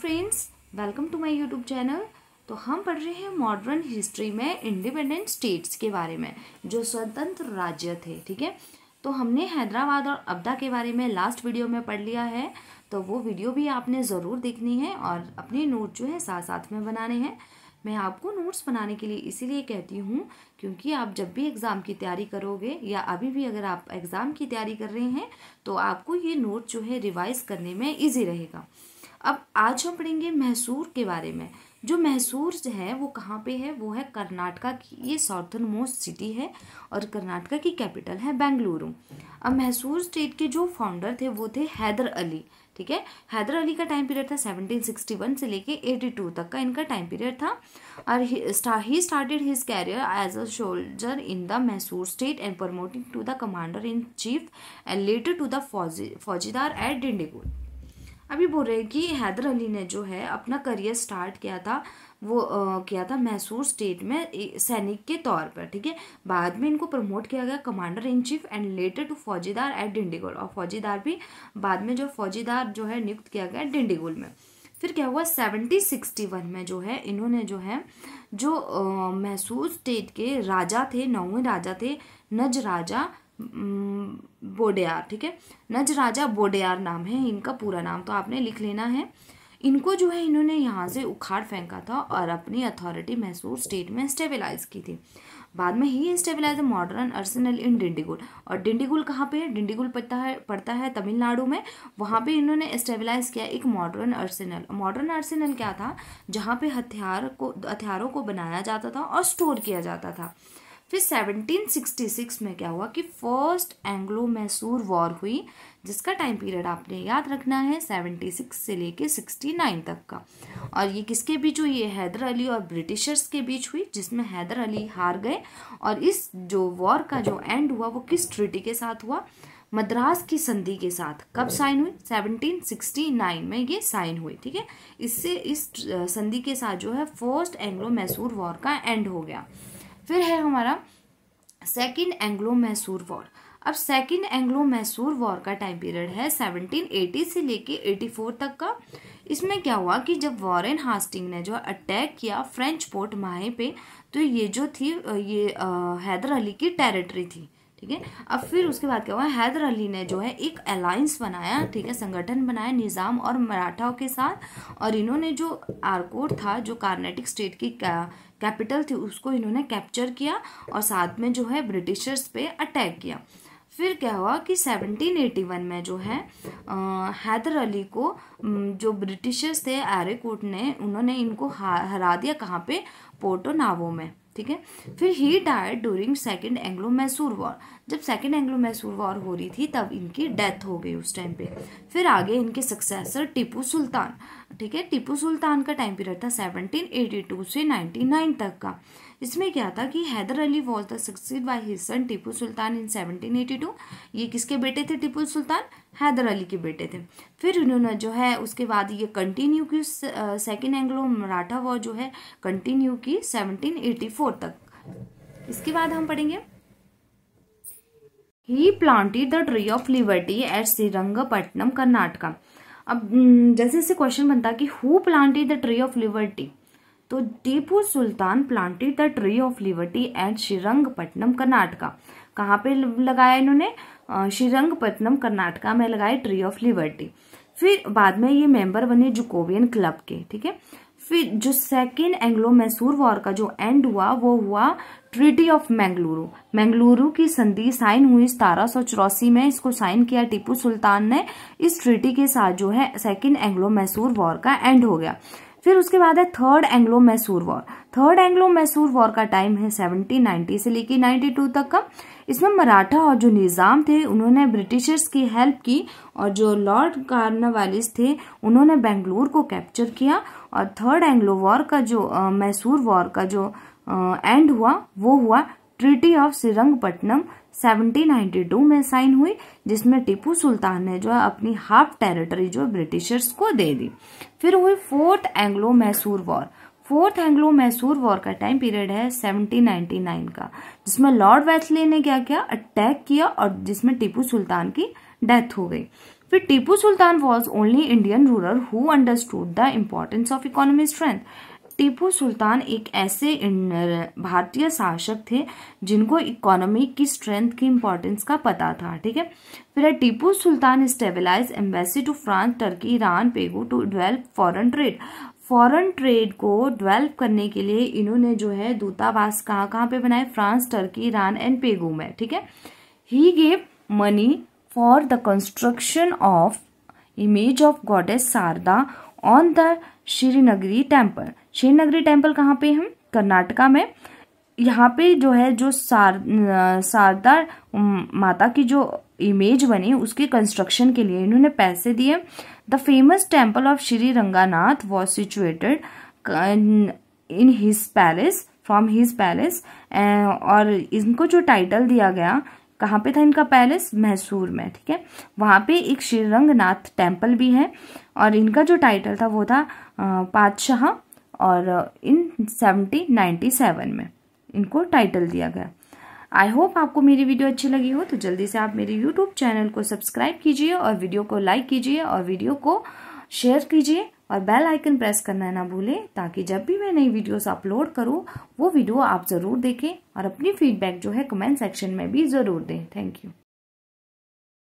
friends welcome to my YouTube channel तो हम पढ़ रहे हैं मॉडर्न हिस्ट्री में इंडिपेंडेंट स्टेट्स के बारे में जो स्वतंत्र राज्य थे ठीक है तो हमने हैदराबाद और अब्दा के बारे में लास्ट वीडियो में पढ़ लिया है तो वो वीडियो भी आपने ज़रूर देखनी है और अपने नोट जो है साथ साथ में बनाने हैं मैं आपको नोट्स बनाने के लिए इसीलिए कहती हूँ क्योंकि आप जब भी एग्ज़ाम की तैयारी करोगे या अभी भी अगर आप एग्ज़ाम की तैयारी कर रहे हैं तो आपको ये नोट जो है रिवाइज़ करने में ईजी रहेगा अब आज हम पढ़ेंगे मैसूर के बारे में जो मैसूर है वो कहाँ पे है वो है कर्नाटका की ये साउथर्न मोस्ट सिटी है और कर्नाटका की कैपिटल है बेंगलुरु अब मैसूर स्टेट के जो फाउंडर थे वो थे हैदर अली ठीक है हैदर अली का टाइम पीरियड था 1761 से लेके 82 तक का इनका टाइम पीरियड था और he started his career as a soldier in the Mysore state and promoting to the commander in chief and later to the फौजी फौजीदार एट डिंडेगुल अभी बोल रहे हैं कि हैदर अली ने जो है अपना करियर स्टार्ट किया था वो आ, किया था मैसूर स्टेट में सैनिक के तौर पर ठीक है बाद में इनको प्रमोट किया गया commander in chief and later to faujdar at Dindigul और फौजीदार भी बाद में जो फौजीदार जो है नियुक्त किया गया डिंडीगुल में फिर क्या हुआ सेवनटीन सिक्सटी वन में जो है इन्होंने जो है जो मैसूर स्टेट के राजा थे नौवें राजा थे नज राजा बोडेयार ठीक है नज राजा बोडेयार नाम है इनका पूरा नाम तो आपने लिख लेना है इनको जो है इन्होंने यहाँ से उखाड़ फेंका था और अपनी अथॉरिटी मैसूर स्टेट में स्टेबलाइज की थी बाद में ही stabilize modern arsenal in Dindigul और डिंडीगुल कहाँ पे है डिंडीगुल पड़ता है पड़ता है तमिलनाडु में वहाँ पे इन्होंने स्टेबलाइज किया एक मॉडर्न अर्सनल मॉडर्न अर्सनल क्या था जहाँ पे हथियार को हथियारों को बनाया जाता था और स्टोर किया जाता था फिर 1766 में क्या हुआ कि फर्स्ट एंग्लो मैसूर वॉर हुई जिसका टाइम पीरियड आपने याद रखना है 76 से लेके 69 तक का और ये किसके बीच हुई ये हैदर अली और ब्रिटिशर्स के बीच हुई जिसमें हैदर अली हार गए और इस जो वॉर का जो एंड हुआ वो किस ट्रिटी के साथ हुआ मद्रास की संधि के साथ कब साइन हुई 1769 में ये साइन हुई ठीक है इससे इस संधि के साथ जो है फर्स्ट एंग्लो मैसूर वॉर का एंड हो गया फिर है हमारा सेकेंड एंग्लो मैसूर वॉर अब सेकेंड एंग्लो मैसूर वॉर का टाइम पीरियड है 1780 से लेके 84 तक का इसमें क्या हुआ कि जब वॉरेन हास्टिंग ने जो अटैक किया फ्रेंच पोर्ट माहे पे तो ये जो थी ये हैदर अली की टेरिटरी थी ठीक है अब फिर उसके बाद क्या हुआ हैदर अली ने जो है एक अलायंस बनाया ठीक है संगठन बनाया निज़ाम और मराठाओं के साथ और इन्होंने जो आरकोट था जो कार्नेटिक स्टेट की कैपिटल थी उसको इन्होंने कैप्चर किया और साथ में जो है ब्रिटिशर्स पे अटैक किया फिर क्या हुआ कि 1781 में जो है हैदर अली को जो ब्रिटिशर्स थे आर्यकोट ने उन्होंने इनको हरा दिया कहाँ पे पोर्टो नावो में ठीक है फिर he died during second Anglo Mysore war जब सेकेंड एंग्लो मैसूर वॉर हो रही थी तब इनकी डेथ हो गई उस टाइम पे फिर आगे इनके सक्सेसर टीपू सुल्तान ठीक है टीपू सुल्तान का टाइम पीरियड था 1782 से 99 तक का इसमें क्या था कि Hyder Ali was the succeeded by his son Tipu Sultan in 1782 ये किसके बेटे थे टीपू सुल्तान हैदर अली के बेटे थे फिर उन्होंने जो है उसके बाद ये कंटिन्यू की सेकेंड एंग्लो मराठा वॉर जो है कंटिन्यू की 1784 तक इसके बाद हम पढ़ेंगे he planted the tree of liberty at Srirangapatnam Karnataka अब जैसे जैसे क्वेश्चन बनता कि who planted the tree of liberty तो Tipu Sultan planted the tree of liberty at Srirangapatnam Karnataka कहाँ पे लगाया इन्होंने श्रीरंगपट्टनम कर्नाटका में लगाए ट्री ऑफ लिबर्टी फिर बाद में ये मेंबर बने जुकोवियन क्लब के ठीक है फिर जो सेकेंड एंग्लो मैसूर वॉर का जो एंड हुआ वो हुआ ट्रीटी ऑफ मैंगलुरु मैंगलुरु की संधि साइन हुई सतारह में इसको साइन किया टीपू सुल्तान ने इस ट्रीटी के साथ जो है सेकेंड एंग्लो मैसूर वॉर का एंड हो गया फिर उसके बाद है third Anglo Mysore war third Anglo Mysore war का टाइम है 1790 से लेकर 92 तक का इसमें मराठा और जो निज़ाम थे उन्होंने ब्रिटिशर्स की हेल्प की और जो लॉर्ड कार्नवालिस थे उन्होंने बेंगलोर को कैप्चर किया और थर्ड एंग्लो वॉर का जो मैसूर वॉर का जो एंड हुआ वो हुआ ट्रीटी ऑफ श्रीरंगपट्टनम 1792 में साइन हुई जिसमें टीपू सुल्तान ने जो है अपनी हाफ टेरिटरी जो ब्रिटिशर्स को दे दी फिर हुई fourth Anglo Mysore war fourth Anglo Mysore war का टाइम पीरियड है 1799 का जिसमें लॉर्ड वैथली ने क्या किया अटैक किया और जिसमें टीपू सुल्तान की डेथ हो गई फिर Tipu Sultan was only Indian ruler who understood the importance of economy strength Tipu Sultan एक ऐसे भारतीय शासक थे जिनको इकोनॉमी की स्ट्रेंथ की इम्पोर्टेंस का पता था ठीक है फिर Tipu Sultan stabilize embassy to France Turkey Iran Pegu to develop foreign trade foreign trade को डेवलप करने के लिए इन्होंने जो है दूतावास कहाँ कहाँ पे बनाए France Turkey Iran and Pegu में ठीक है he gave money for the construction of image of goddess Sharada on the Sringeri temple Sringeri temple कहाँ पे हम कर्नाटका में यहाँ पे जो है जो सार शारदा माता की जो इमेज बनी उसके कंस्ट्रक्शन के लिए इन्होंने पैसे दिए the famous temple of Sri Ranganatha was situated in his palace from his palace और इनको जो टाइटल दिया गया कहाँ पे था इनका पैलेस मैसूर में ठीक है वहाँ पे एक श्रीरंगनाथ टेम्पल भी है और इनका जो टाइटल था वो था पातशाह और इन सेवनटीन नाइन्टी सेवन में इनको टाइटल दिया गया आई होप आपको मेरी वीडियो अच्छी लगी हो तो जल्दी से आप मेरे यूट्यूब चैनल को सब्सक्राइब कीजिए और वीडियो को लाइक कीजिए और वीडियो को शेयर कीजिए और बेल आइकन प्रेस करना ना भूलें ताकि जब भी मैं नई वीडियोस अपलोड करूँ वो वीडियो आप ज़रूर देखें और अपनी फीडबैक जो है कमेंट सेक्शन में भी ज़रूर दें थैंक यू